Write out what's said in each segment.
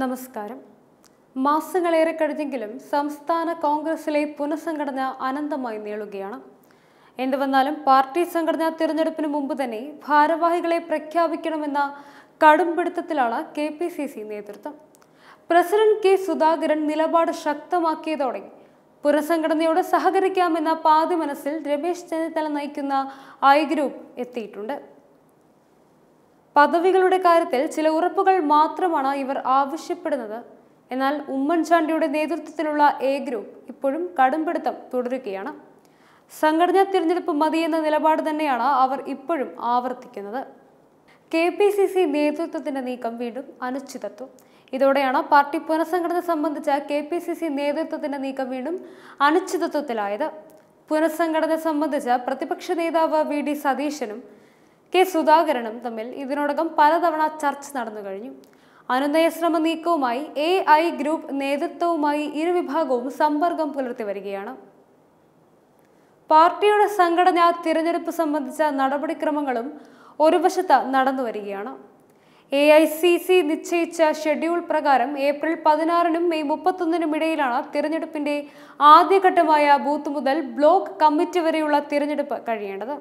നമസ്കാരം മാസങ്ങളേറെ കഴിഞ്ഞെങ്കിലും സംസ്ഥാന കോൺഗ്രസിലെ പുനഃസംഘടന അനന്തമായി നീളുകയാണ് എന്തുവന്നാലും പാർട്ടി സംഘടനാ തിരഞ്ഞെടുപ്പിന് മുമ്പ് തന്നെ ഭാരവാഹികളെ പ്രഖ്യാപിക്കണമെന്ന കടുംപിടുത്തത്തിലാണ് കെ പി സി സി നേതൃത്വം പ്രസിഡന്റ് കെ സുധാകരൻ നിലപാട് ശക്തമാക്കിയതോടെ പുനഃസംഘടനയോട് സഹകരിക്കാമെന്ന പാതി മനസ്സിൽ രമേശ് ചെന്നിത്തല നയിക്കുന്ന ഐ ഗ്രൂപ്പ് എത്തിയിട്ടുണ്ട് പദവികളുടെ കാര്യത്തിൽ ചില ഉറപ്പുകൾ മാത്രമാണ് ഇവർ ആവശ്യപ്പെടുന്നത് എന്നാൽ ഉമ്മൻചാണ്ടിയുടെ നേതൃത്വത്തിലുള്ള എ ഗ്രൂപ്പ് ഇപ്പോഴും കടുംപിടുത്തം തുടരുകയാണ് സംഘടനാ തിരഞ്ഞെടുപ്പ് മതിയെന്ന നിലപാട് തന്നെയാണ് അവർ ഇപ്പോഴും ആവർത്തിക്കുന്നത് കെ പി സി സി നേതൃത്വത്തിന്റെ നീക്കം വീണ്ടും അനിശ്ചിതത്വം ഇതോടെയാണ് പാർട്ടി പുനഃസംഘടന സംബന്ധിച്ച കെ പി സി സി നേതൃത്വത്തിന്റെ നീക്കം വീണ്ടും അനിശ്ചിതത്വത്തിലായത് പുനഃസംഘടന സംബന്ധിച്ച പ്രതിപക്ഷ നേതാവ് വി ഡി സതീശനും കെ സുധാകരനും തമ്മിൽ ഇതിനോടകം പലതവണ ചർച്ച നടന്നു കഴിഞ്ഞു അനുനയശ്രമ നീക്കവുമായി എ ഐ ഗ്രൂപ്പ് നേതൃത്വവുമായി ഇരുവിഭാഗവും സമ്പർക്കം പുലർത്തി വരികയാണ് പാർട്ടിയുടെ സംഘടന തിരഞ്ഞെടുപ്പ് സംബന്ധിച്ച നടപടിക്രമങ്ങളും ഒരു വശത്ത് നടന്നു വരികയാണ് എ ഐ സി സി നിശ്ചയിച്ച ഷെഡ്യൂൾ പ്രകാരം ഏപ്രിൽ പതിനാറിനും മെയ് മുപ്പത്തൊന്നിനും ഇടയിലാണ് തിരഞ്ഞെടുപ്പിന്റെ ആദ്യഘട്ടമായ ബൂത്ത് മുതൽ ബ്ലോക്ക് കമ്മിറ്റി വരെയുള്ള തിരഞ്ഞെടുപ്പ് കഴിയേണ്ടത്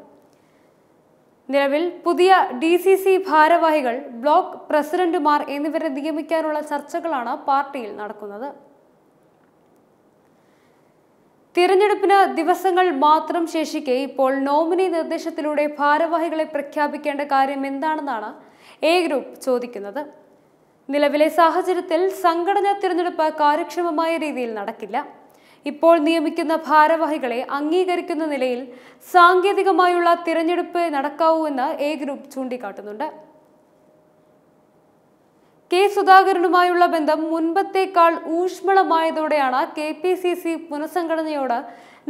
നിലവിൽ പുതിയ ഡി സി സി ഭാരവാഹികൾ ബ്ലോക്ക് പ്രസിഡന്റുമാർ എന്നിവരെ നിയമിക്കാനുള്ള ചർച്ചകളാണ് പാർട്ടിയിൽ നടക്കുന്നത് തിരഞ്ഞെടുപ്പിന് ദിവസങ്ങൾ മാത്രം ശേഷിക്കെ ഇപ്പോൾ നോമിനി നിർദ്ദേശത്തിലൂടെ ഭാരവാഹികളെ പ്രഖ്യാപിക്കേണ്ട കാര്യം എന്താണെന്നാണ് എ ഗ്രൂപ്പ് ചോദിക്കുന്നത് നിലവിലെ സാഹചര്യത്തിൽ സംഘടനാ തിരഞ്ഞെടുപ്പ് കാര്യക്ഷമമായ രീതിയിൽ നടക്കില്ല ഇപ്പോൾ നിയമിക്കുന്ന ഭാരവാഹികളെ അംഗീകരിക്കുന്ന നിലയിൽ സാങ്കേതികമായുള്ള തിരഞ്ഞെടുപ്പ് നടക്കാവൂവെന്ന് എ ഗ്രൂപ്പ് ചൂണ്ടിക്കാട്ടുന്നുണ്ട് കെ സുധാകരനുമായുള്ള ബന്ധം മുൻപത്തേക്കാൾ ഊഷ്മളമായതോടെയാണ് കെ പി സി സി പുനഃസംഘടനയോട്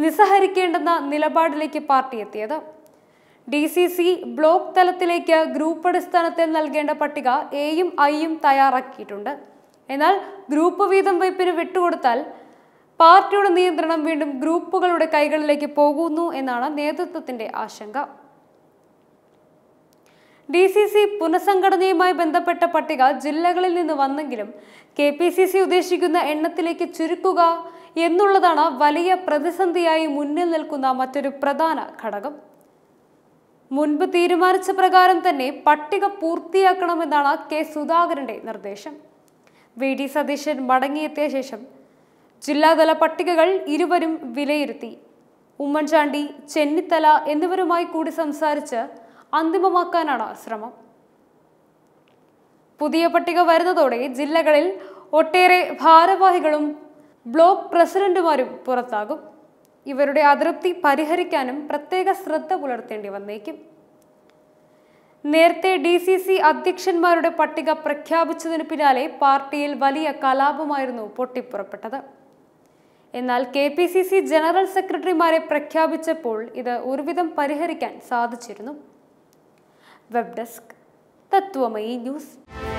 നിസ്സഹരിക്കേണ്ടെന്ന നിലപാടിലേക്ക് പാർട്ടി എത്തിയത് ഡി സി സി ബ്ലോക്ക് തലത്തിലേക്ക് ഗ്രൂപ്പ് അടിസ്ഥാനത്തിൽ നൽകേണ്ട പട്ടിക എയും ഐയും തയ്യാറാക്കിയിട്ടുണ്ട് എന്നാൽ ഗ്രൂപ്പ് വീതം വയ്പ്പിന് വിട്ടുകൊടുത്താൽ പാർട്ടിയുടെ നിയന്ത്രണം വീണ്ടും ഗ്രൂപ്പുകളുടെ കൈകളിലേക്ക് പോകുന്നു എന്നാണ് നേതൃത്വത്തിന്റെ ആശങ്ക ഡി സി സി പുനഃസംഘടനയുമായി ബന്ധപ്പെട്ട പട്ടിക ജില്ലകളിൽ നിന്ന് വന്നെങ്കിലും കെ പി സി സി ഉദ്ദേശിക്കുന്ന എണ്ണത്തിലേക്ക് ചുരുക്കുക എന്നുള്ളതാണ് വലിയ പ്രതിസന്ധിയായി മുന്നിൽ നിൽക്കുന്ന മറ്റൊരു പ്രധാന ഘടകം മുൻപ് തീരുമാനിച്ച പ്രകാരം തന്നെ പട്ടിക പൂർത്തിയാക്കണമെന്നാണ് കെ സുധാകരന്റെ നിർദ്ദേശം വി ഡി സതീശൻ മടങ്ങിയെത്തിയ ശേഷം ജില്ലാതല പട്ടികകൾ ഇരുവരും വിലയിരുത്തി ഉമ്മൻചാണ്ടി ചെന്നിത്തല എന്നിവരുമായി കൂടി സംസാരിച്ച് അന്തിമമാക്കാനാണ് ശ്രമം പുതിയ പട്ടിക വരുന്നതോടെ ജില്ലകളിൽ ഒട്ടേറെ ഭാരവാഹികളും ബ്ലോക്ക് പ്രസിഡന്റുമാരും പുറത്താകും ഇവരുടെ അതൃപ്തി പരിഹരിക്കാനും പ്രത്യേക ശ്രദ്ധ പുലർത്തേണ്ടി വന്നേക്കും നേരത്തെ ഡി സി സി അധ്യക്ഷന്മാരുടെ പട്ടിക പ്രഖ്യാപിച്ചതിന് പിന്നാലെ പാർട്ടിയിൽ വലിയ കലാപമായിരുന്നു പൊട്ടിപ്പുറപ്പെട്ടത് എന്നാൽ K P C C general സെക്രട്ടറിമാരെ പ്രഖ്യാപിച്ചപ്പോൾ ഇത് ഒരുവിധം പരിഹരിക്കാൻ സാധിച്ചിരുന്നു വെബ് ഡെസ്ക് തത്വമയി ന്യൂസ്